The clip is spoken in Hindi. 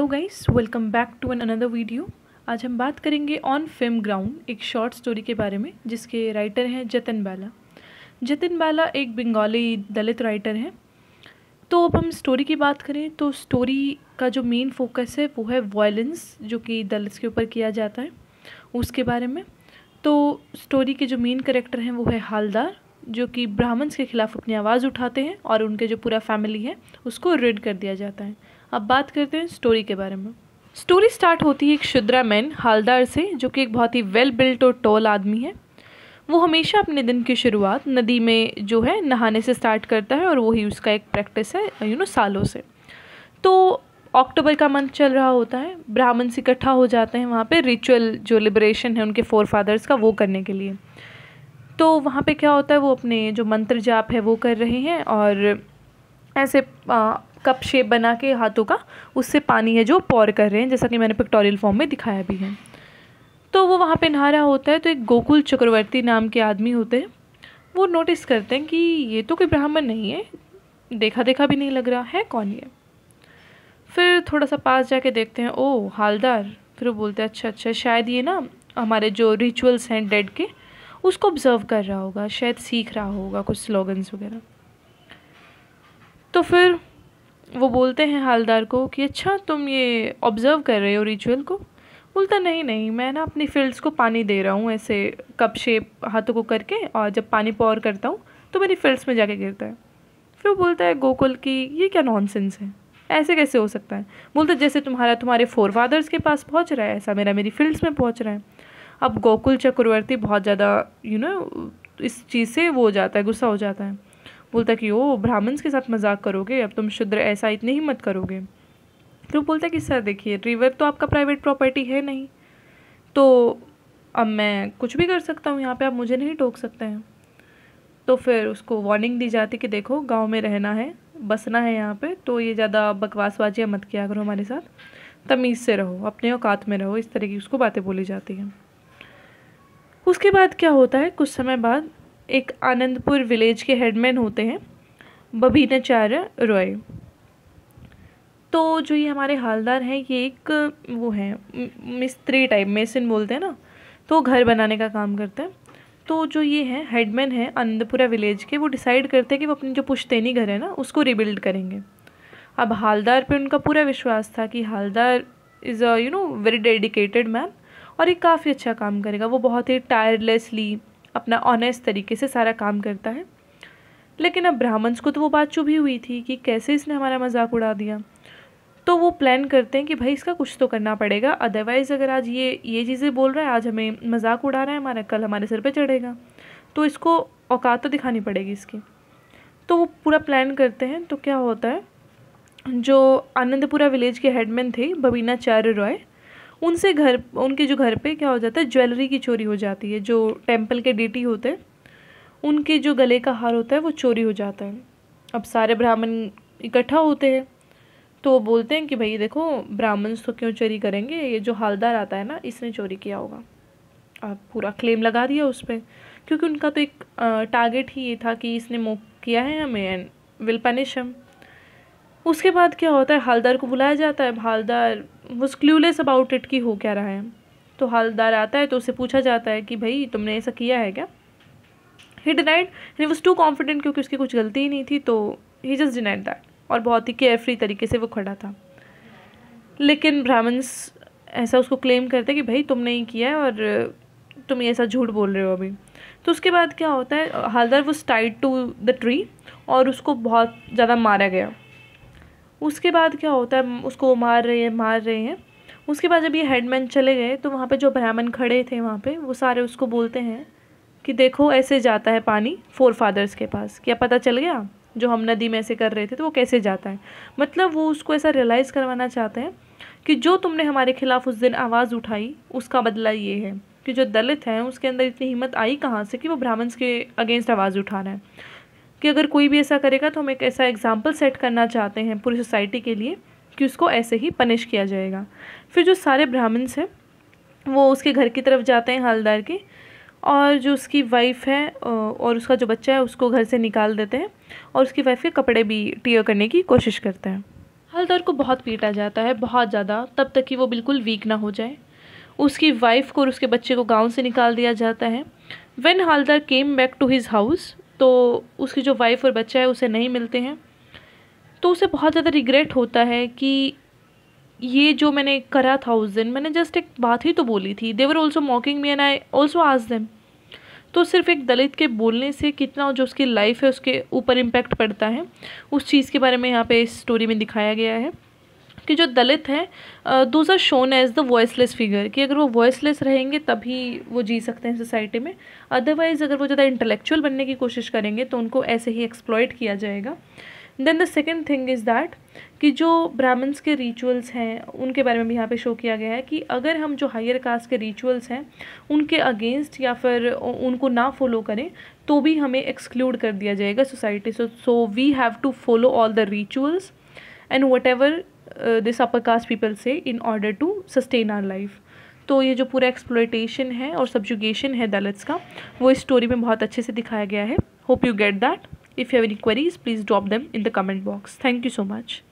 hello guys welcome back to an another video आज हम बात करेंगे ऑन फिल्म ग्राउंड एक शॉर्ट स्टोरी के बारे में जिसके राइटर हैं जतिन बाला जतिन बाला एक बंगाली दलित राइटर हैं तो अब हम स्टोरी की बात करें तो स्टोरी का जो मेन फोकस है वो है वायलेंस जो कि दलित के ऊपर किया जाता है उसके बारे में तो स्टोरी के जो मेन करेक्टर हैं वो है हालदार जो कि ब्राह्मण्स के ख़िलाफ़ अपनी आवाज़ उठाते हैं और उनके जो पूरा फैमिली है उसको रेड कर दिया जाता है अब बात करते हैं स्टोरी के बारे में स्टोरी स्टार्ट होती है एक शुद्रा मैन हालदार से जो कि एक बहुत ही वेल बिल्ट और टॉल आदमी है वो हमेशा अपने दिन की शुरुआत नदी में जो है नहाने से स्टार्ट करता है और वही उसका एक प्रैक्टिस है यू नो सालों से तो अक्टूबर का मंथ चल रहा होता है ब्राह्मण इकट्ठा हो जाते हैं वहाँ पे रिचुअल जो लिबरेशन है उनके फोर फादर्स का वो करने के लिए तो वहाँ पे क्या होता है वो अपने जो मंत्र जाप है वो कर रहे हैं और ऐसे कप शेप बना के हाथों का उससे पानी है जो पौर कर रहे हैं जैसा कि मैंने पिक्टोरियल फॉर्म में दिखाया भी है तो वो वहाँ पे नहा रहा होता है तो एक गोकुल चक्रवर्ती नाम के आदमी होते हैं वो नोटिस करते हैं कि ये तो कोई ब्राह्मण नहीं है देखा देखा भी नहीं लग रहा है कौन ये फिर थोड़ा सा पास जाके देखते हैं ओ हालदार फिर वो बोलते हैं अच्छा अच्छा शायद ये ना हमारे जो रिचुअल्स हैं डेड के उसको ऑब्ज़र्व कर रहा होगा शायद सीख रहा होगा कुछ स्लोगन्स वगैरह तो फिर वो बोलते हैं हालदार को कि अच्छा तुम ये ऑब्ज़र्व कर रहे हो रिचुअल को बोलता नहीं नहीं मैं ना अपनी फील्ड्स को पानी दे रहा हूँ ऐसे कप शेप हाथों को करके और जब पानी पौर करता हूँ तो मेरी फील्ड्स में जाके गिरता है फिर वो बोलता है गोकुल की ये क्या नॉनसेंस है ऐसे कैसे हो सकता है बोलता जैसे तुम्हारा तुम्हारे फोर फादर्स के पास पहुँच रहा है ऐसा मेरा मेरी फील्ड्स में पहुँच रहा है अब गोकुल चक्रवर्ती बहुत ज़्यादा यू नो इस चीज़ से वो हो जाता है गुस्सा हो जाता है बोलता कि ओ ब्राह्मण्स के साथ मजाक करोगे अब तुम शुद्र ऐसा इतने ही मत करोगे तो बोलता कि सर देखिए रिवर तो आपका प्राइवेट प्रॉपर्टी है नहीं तो अब मैं कुछ भी कर सकता हूँ यहाँ पे आप मुझे नहीं टोक सकते हैं तो फिर उसको वार्निंग दी जाती कि देखो गांव में रहना है बसना है यहाँ पे तो ये ज़्यादा बकवासबाजियाँ मत किया करो हमारे साथ तमीज़ से रहो अपने औकात में रहो इस तरह की उसको बातें बोली जाती हैं उसके बाद क्या होता है कुछ समय बाद एक आनंदपुर विलेज के हेडमैन होते हैं बबीनाचार्य रॉय तो जो ये हमारे हालदार हैं ये एक वो है मिस्त्री टाइप मेसन बोलते हैं ना तो घर बनाने का काम करते हैं तो जो ये है हेडमैन है आनंदपुरा विलेज के वो डिसाइड करते हैं कि वो अपनी जो पुश्तैनी घर है ना उसको रिबिल्ड करेंगे अब हालदार पे उनका पूरा विश्वास था कि Haldar is a you know very dedicated man और ये काफ़ी अच्छा काम करेगा वो बहुत ही टायरलेसली अपना ऑनेस्ट तरीके से सारा काम करता है लेकिन अब ब्राह्मण्स को तो वो बात चुभी हुई थी कि कैसे इसने हमारा मजाक उड़ा दिया तो वो प्लान करते हैं कि भाई इसका कुछ तो करना पड़ेगा अदरवाइज़ अगर आज ये ये चीज़ें बोल रहा है आज हमें मजाक उड़ा रहा है हमारा कल हमारे सिर पे चढ़ेगा तो इसको औकात तो दिखानी पड़ेगी इसकी तो वो पूरा प्लान करते हैं तो क्या होता है जो आनंदपुरा विलेज के हेडमैन थे बबीना चार्य रॉय उनसे घर उनके जो घर पे क्या हो जाता है ज्वेलरी की चोरी हो जाती है जो टेम्पल के डीटी होते हैं उनके जो गले का हार होता है वो चोरी हो जाता है अब सारे ब्राह्मण इकट्ठा होते हैं तो वो बोलते हैं कि भाई देखो ब्राह्मण्स तो क्यों चोरी करेंगे ये जो हालदार आता है ना इसने चोरी किया होगा अब पूरा क्लेम लगा दिया उस पर क्योंकि उनका तो एक टारगेट ही ये था कि इसने मोक किया है हमें एंड विल पनिश हम उसके बाद क्या होता है हालदार को बुलाया जाता है हालदार वॉज अबाउट इट कि हो क्या रहा है तो हालदार आता है तो उससे पूछा जाता है कि भाई तुमने ऐसा किया है क्या he denied he was too confident क्योंकि उसकी कुछ गलती ही नहीं थी तो ही जस्ट डिनाइड दैट और बहुत ही केयर फ्री तरीके से वो खड़ा था लेकिन ब्राह्मण्स ऐसा उसको क्लेम करते कि भाई तुमने ही किया है और तुम ये ऐसा झूठ बोल रहे हो अभी तो उसके बाद क्या होता है हालदार वो टाइड टू द ट्री और उसको बहुत ज़्यादा मारा गया उसके बाद क्या होता है उसको वो मार रहे हैं मार रहे हैं उसके बाद जब ये हेडमैन चले गए तो वहाँ पे जो ब्राह्मण खड़े थे वहाँ पे वो सारे उसको बोलते हैं कि देखो ऐसे जाता है पानी फोर फादर्स के पास क्या पता चल गया जो हम नदी में ऐसे कर रहे थे तो वो कैसे जाता है मतलब वो उसको ऐसा रियलाइज़ करवाना चाहते हैं कि जो तुमने हमारे खिलाफ उस दिन आवाज़ उठाई उसका बदला ये है कि जो दलित हैं उसके अंदर इतनी हिम्मत आई कहाँ से कि वो ब्राह्मण्स के अगेंस्ट आवाज़ उठा रहे हैं कि अगर कोई भी ऐसा करेगा तो हम एक ऐसा एग्ज़ाम्पल सेट करना चाहते हैं पूरी सोसाइटी के लिए कि उसको ऐसे ही पनिश किया जाएगा फिर जो सारे ब्राह्मण्स हैं वो उसके घर की तरफ जाते हैं हालदार के और जो उसकी वाइफ है और उसका जो बच्चा है उसको घर से निकाल देते हैं और उसकी वाइफ के कपड़े भी टीयर करने की कोशिश करते हैं हलदार को बहुत पीटा जाता है बहुत ज़्यादा तब तक कि वो बिल्कुल वीक ना हो जाए उसकी वाइफ को और उसके बच्चे को गांव से निकाल दिया जाता है when Haldar came back to his house तो उसकी जो वाइफ़ और बच्चा है उसे नहीं मिलते हैं तो उसे बहुत ज़्यादा रिग्रेट होता है कि ये जो मैंने करा था उस दिन मैंने जस्ट एक बात ही तो बोली थी they were also mocking me and I also आज दैम तो सिर्फ एक दलित के बोलने से कितना जो उसकी लाइफ है उसके ऊपर इम्पैक्ट पड़ता है उस चीज़ के बारे में यहाँ पे इस स्टोरी में दिखाया गया है कि जो दलित हैं are shown as the voiceless figure कि अगर वो वॉइसलेस रहेंगे तभी वो जी सकते हैं सोसाइटी में अदरवाइज़ अगर वो ज़्यादा इंटेलेक्चुअल बनने की कोशिश करेंगे तो उनको ऐसे ही एक्सप्लॉयट किया जाएगा then the second thing is that कि जो ब्राह्मण्स के रिचुअल्स हैं उनके बारे में भी यहाँ पे शो किया गया है कि अगर हम जो हायर कास्ट के रिचुअल्स हैं उनके अगेंस्ट या फिर उनको ना फॉलो करें तो भी हमें एक्सक्लूड कर दिया जाएगा सोसाइटी से so we have to follow all the rituals and whatever this upper caste people से in order to sustain our life तो ये जो पूरा एक्सप्लोइटेशन है और सब्जुगेशन है दलित्स का वो इस स्टोरी में बहुत अच्छे से दिखाया गया है hope you get that if you have any queries please drop them in the comment box thank you so much